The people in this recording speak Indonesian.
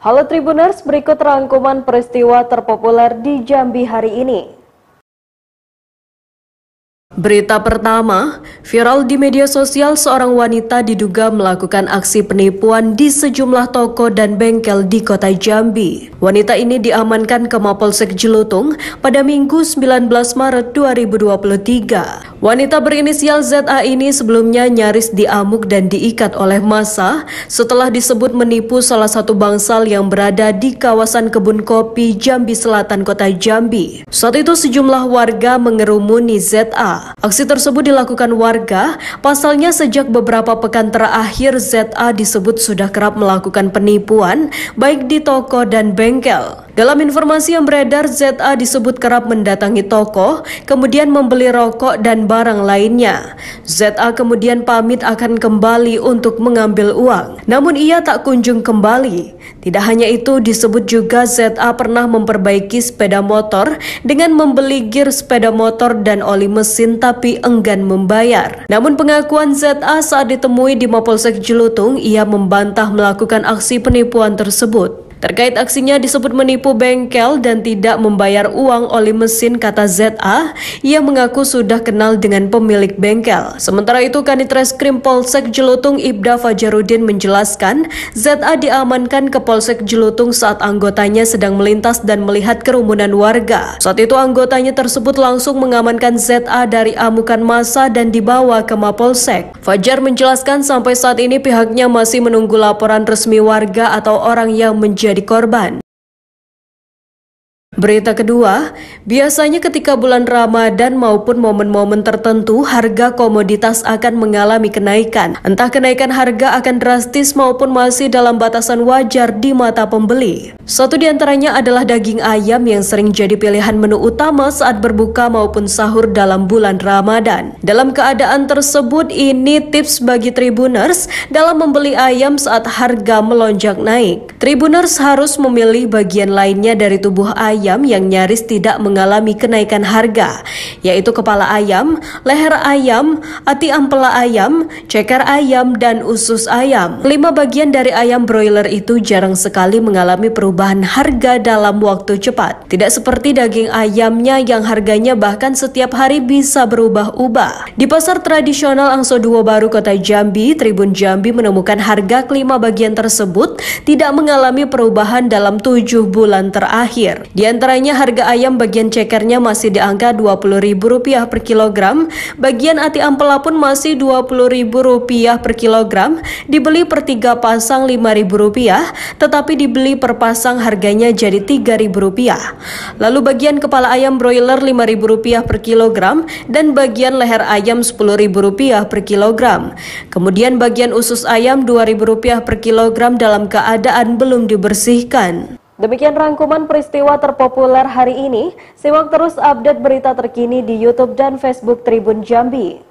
Halo Tribuners, berikut rangkuman peristiwa terpopuler di Jambi hari ini. Berita pertama, viral di media sosial seorang wanita diduga melakukan aksi penipuan di sejumlah toko dan bengkel di kota Jambi. Wanita ini diamankan ke Mapolsek Jelutung pada Minggu 19 Maret 2023. Wanita berinisial ZA ini sebelumnya nyaris diamuk dan diikat oleh massa setelah disebut menipu salah satu bangsal yang berada di kawasan kebun kopi Jambi Selatan Kota Jambi. Saat itu sejumlah warga mengerumuni ZA. Aksi tersebut dilakukan warga, pasalnya sejak beberapa pekan terakhir ZA disebut sudah kerap melakukan penipuan baik di toko dan bengkel. Dalam informasi yang beredar, ZA disebut kerap mendatangi toko, kemudian membeli rokok dan barang lainnya. ZA kemudian pamit akan kembali untuk mengambil uang, namun ia tak kunjung kembali. Tidak hanya itu, disebut juga ZA pernah memperbaiki sepeda motor dengan membeli gear sepeda motor dan oli mesin tapi enggan membayar. Namun pengakuan ZA saat ditemui di Mapolsek Jelutung, ia membantah melakukan aksi penipuan tersebut. Terkait aksinya disebut menipu bengkel dan tidak membayar uang oleh mesin kata ZA, ia mengaku sudah kenal dengan pemilik bengkel. Sementara itu Kanit Reskrim Polsek Jelutung Ibda Fajarudin menjelaskan, ZA diamankan ke Polsek Jelutung saat anggotanya sedang melintas dan melihat kerumunan warga. Saat itu anggotanya tersebut langsung mengamankan ZA dari amukan massa dan dibawa ke Mapolsek. Fajar menjelaskan sampai saat ini pihaknya masih menunggu laporan resmi warga atau orang yang menjadi menjadi korban. Berita kedua, biasanya ketika bulan Ramadan maupun momen-momen tertentu, harga komoditas akan mengalami kenaikan. Entah kenaikan harga akan drastis maupun masih dalam batasan wajar di mata pembeli. Satu di antaranya adalah daging ayam yang sering jadi pilihan menu utama saat berbuka maupun sahur dalam bulan Ramadan. Dalam keadaan tersebut, ini tips bagi tribuners dalam membeli ayam saat harga melonjak naik. Tribuners harus memilih bagian lainnya dari tubuh ayam ayam yang nyaris tidak mengalami kenaikan harga yaitu kepala ayam, leher ayam, ati ampela ayam, ceker ayam, dan usus ayam. Lima bagian dari ayam broiler itu jarang sekali mengalami perubahan harga dalam waktu cepat. Tidak seperti daging ayamnya yang harganya bahkan setiap hari bisa berubah-ubah. Di pasar tradisional Angso Dua Baru Kota Jambi, Tribun Jambi menemukan harga kelima bagian tersebut tidak mengalami perubahan dalam tujuh bulan terakhir. Di antaranya harga ayam bagian cekernya masih di angka Rp23.000 per kilogram, bagian ati ampela pun masih Rp20.000 per kilogram, dibeli per tiga pasang Rp5.000, tetapi dibeli per pasang harganya jadi Rp3.000. Lalu bagian kepala ayam broiler Rp5.000 per kilogram dan bagian leher ayam Rp10.000 per kilogram. Kemudian bagian usus ayam Rp2.000 per kilogram dalam keadaan belum dibersihkan. Demikian rangkuman peristiwa terpopuler hari ini. Simak terus update berita terkini di YouTube dan Facebook Tribun Jambi.